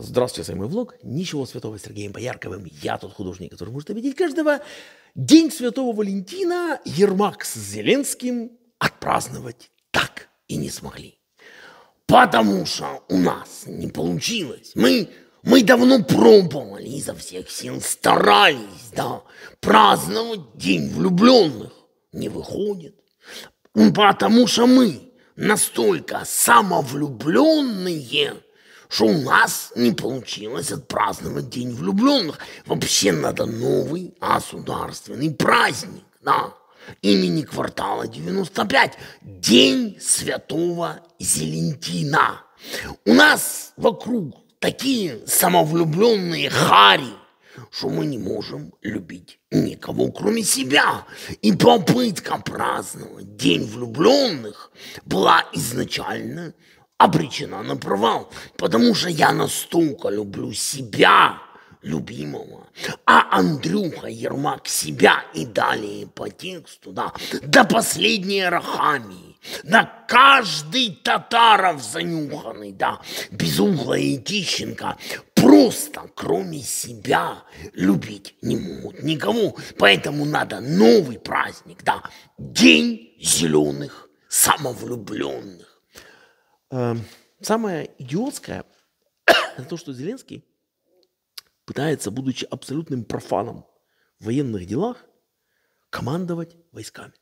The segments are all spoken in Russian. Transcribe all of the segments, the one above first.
Здравствуйте, с мой влог. Ничего святого с Сергеем Боярковым. Я тот художник, который может обидеть каждого. День Святого Валентина Ермак с Зеленским отпраздновать так и не смогли. Потому что у нас не получилось. Мы, мы давно пробовали изо всех сил, старались, да, праздновать День влюбленных. Не выходит. Потому что мы настолько самовлюбленные – что у нас не получилось отпраздновать День влюбленных. Вообще надо новый государственный праздник, да, имени квартала 95, День Святого Зелентина. У нас вокруг такие самовлюбленные хари, что мы не можем любить никого, кроме себя. И попытка праздновать День влюбленных была изначально обречена на провал, потому что я настолько люблю себя, любимого. А Андрюха Ермак себя и далее по тексту, да, до последней рахами, на каждый татаров занюханный, да, безугла Тищенко просто кроме себя любить не могут никому. Поэтому надо новый праздник, да, День зеленых самовлюбленных. Эм, самое идиотское то, что Зеленский пытается, будучи абсолютным профаном в военных делах, командовать войсками.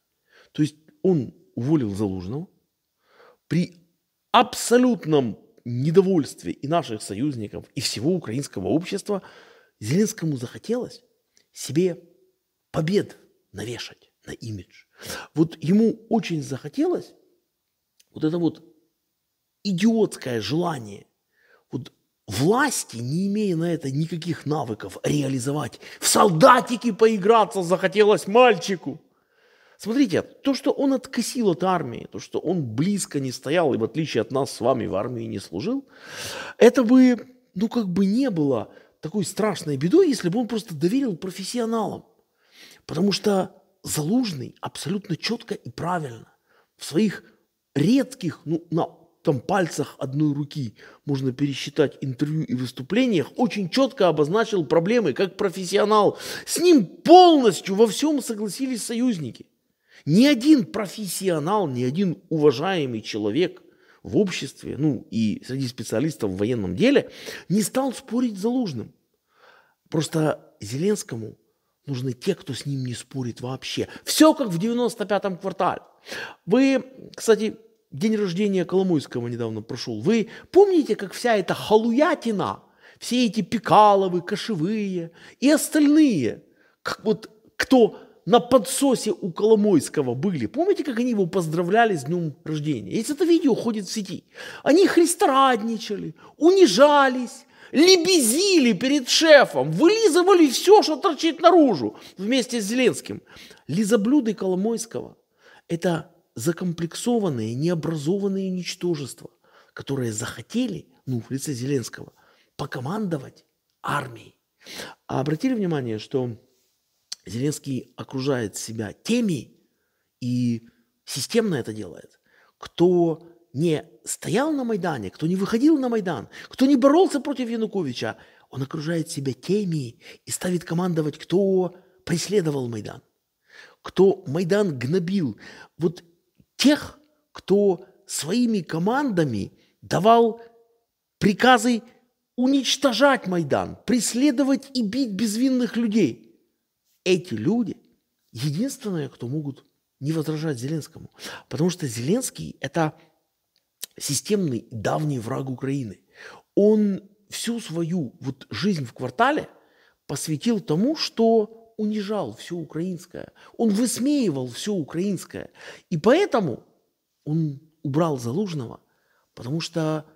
То есть он уволил Залужного при абсолютном недовольстве и наших союзников, и всего украинского общества, Зеленскому захотелось себе побед навешать на имидж. Вот ему очень захотелось вот это вот идиотское желание вот власти, не имея на это никаких навыков, реализовать. В солдатики поиграться захотелось мальчику. Смотрите, то, что он откосил от армии, то, что он близко не стоял и в отличие от нас с вами в армии не служил, это бы, ну как бы не было такой страшной бедой, если бы он просто доверил профессионалам. Потому что Залужный абсолютно четко и правильно в своих редких, ну, на там пальцах одной руки можно пересчитать интервью и выступлениях, очень четко обозначил проблемы как профессионал. С ним полностью во всем согласились союзники. Ни один профессионал, ни один уважаемый человек в обществе, ну и среди специалистов в военном деле, не стал спорить за Лужным. Просто Зеленскому нужны те, кто с ним не спорит вообще. Все как в 95-м квартале. Вы, кстати, день рождения Коломойского недавно прошел. Вы помните, как вся эта халуятина, все эти Пикаловы, Кошевые и остальные, как вот кто на подсосе у Коломойского были. Помните, как они его поздравляли с днем рождения? Если это видео ходит в сети. Они христорадничали, унижались, лебезили перед шефом, вылизывали все, что торчит наружу вместе с Зеленским. Лизоблюды Коломойского – это закомплексованные, необразованные ничтожества, которые захотели, ну, в лице Зеленского, покомандовать армией. А обратили внимание, что Зеленский окружает себя теми и системно это делает, кто не стоял на Майдане, кто не выходил на Майдан, кто не боролся против Януковича, он окружает себя теми и ставит командовать, кто преследовал Майдан, кто Майдан гнобил. Вот тех, кто своими командами давал приказы уничтожать Майдан, преследовать и бить безвинных людей. Эти люди единственные, кто могут не возражать Зеленскому. Потому что Зеленский – это системный давний враг Украины. Он всю свою вот жизнь в квартале посвятил тому, что унижал все украинское, он высмеивал все украинское. И поэтому он убрал Залужного, потому что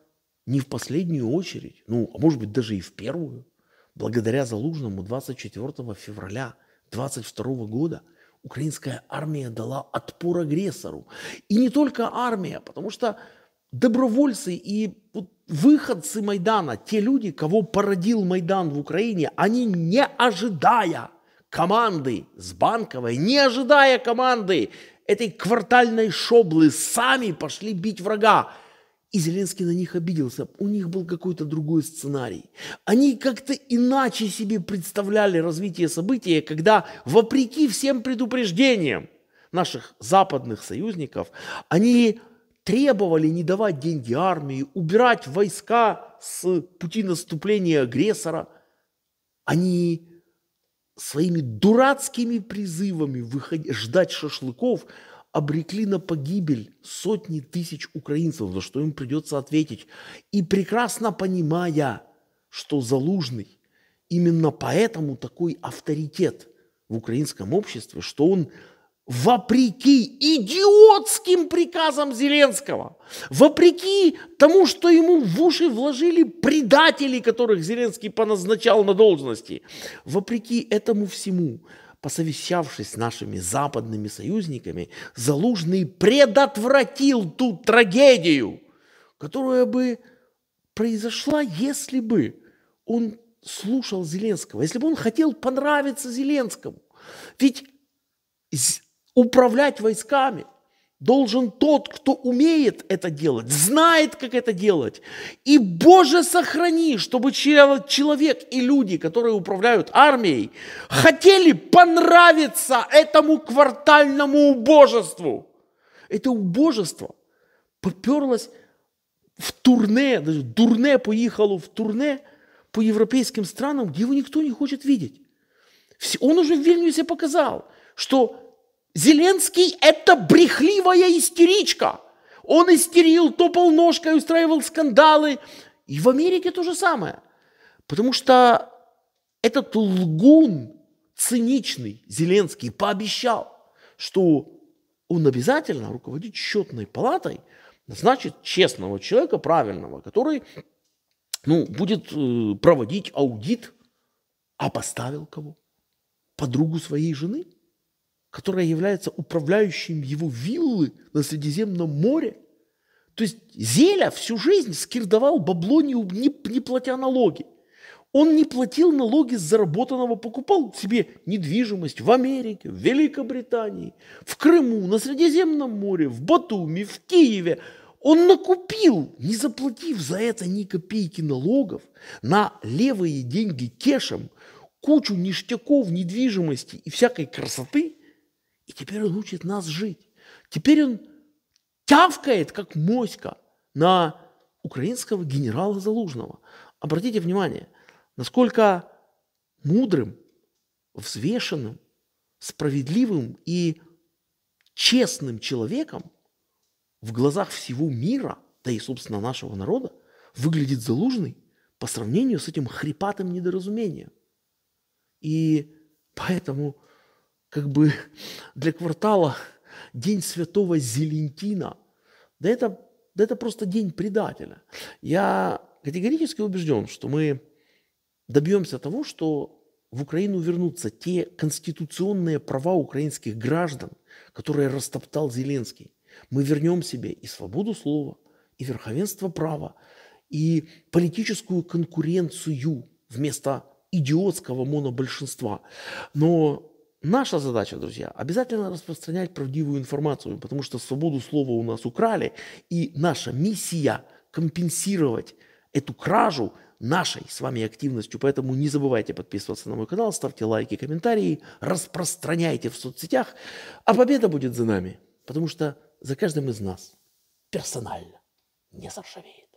не в последнюю очередь, ну, а может быть даже и в первую, благодаря Залужному 24 февраля 22 года украинская армия дала отпор агрессору. И не только армия, потому что добровольцы и выходцы Майдана, те люди, кого породил Майдан в Украине, они не ожидая команды с Банковой, не ожидая команды этой квартальной шоблы, сами пошли бить врага. И Зеленский на них обиделся. У них был какой-то другой сценарий. Они как-то иначе себе представляли развитие события, когда, вопреки всем предупреждениям наших западных союзников, они требовали не давать деньги армии, убирать войска с пути наступления агрессора. Они своими дурацкими призывами выходить, ждать шашлыков обрекли на погибель сотни тысяч украинцев, за что им придется ответить. И прекрасно понимая, что Залужный именно поэтому такой авторитет в украинском обществе, что он вопреки идиотским приказам Зеленского, вопреки тому, что ему в уши вложили предатели, которых Зеленский поназначал на должности, вопреки этому всему, посовещавшись с нашими западными союзниками, Залужный предотвратил ту трагедию, которая бы произошла, если бы он слушал Зеленского, если бы он хотел понравиться Зеленскому. Ведь управлять войсками должен тот, кто умеет это делать, знает, как это делать. И, Боже, сохрани, чтобы человек и люди, которые управляют армией, хотели понравиться этому квартальному убожеству. Это убожество поперлось в турне, даже дурне поехало в турне по европейским странам, где его никто не хочет видеть. Он уже в Вильнюсе показал, что Зеленский – это брехливая истеричка. Он истерил, топал ножкой, устраивал скандалы. И в Америке то же самое. Потому что этот лгун циничный Зеленский пообещал, что он обязательно руководит счетной палатой, значит честного человека, правильного, который ну, будет э, проводить аудит, а поставил кого? Подругу своей жены – которая является управляющим его виллы на Средиземном море. То есть Зеля всю жизнь скирдовал бабло, не, не, не платя налоги. Он не платил налоги с заработанного, покупал себе недвижимость в Америке, в Великобритании, в Крыму, на Средиземном море, в Батуми, в Киеве. Он накупил, не заплатив за это ни копейки налогов, на левые деньги кешем, кучу ништяков недвижимости и всякой красоты – и теперь он учит нас жить. Теперь он тявкает, как моська, на украинского генерала Залужного. Обратите внимание, насколько мудрым, взвешенным, справедливым и честным человеком в глазах всего мира, да и, собственно, нашего народа, выглядит Залужный по сравнению с этим хрипатым недоразумением. И поэтому как бы для квартала День Святого Зелентина. Да это, да это просто день предателя. Я категорически убежден, что мы добьемся того, что в Украину вернутся те конституционные права украинских граждан, которые растоптал Зеленский. Мы вернем себе и свободу слова, и верховенство права, и политическую конкуренцию вместо идиотского монобольшинства. Но Наша задача, друзья, обязательно распространять правдивую информацию, потому что свободу слова у нас украли, и наша миссия компенсировать эту кражу нашей с вами активностью. Поэтому не забывайте подписываться на мой канал, ставьте лайки, комментарии, распространяйте в соцсетях. А победа будет за нами, потому что за каждым из нас персонально не заржавеет.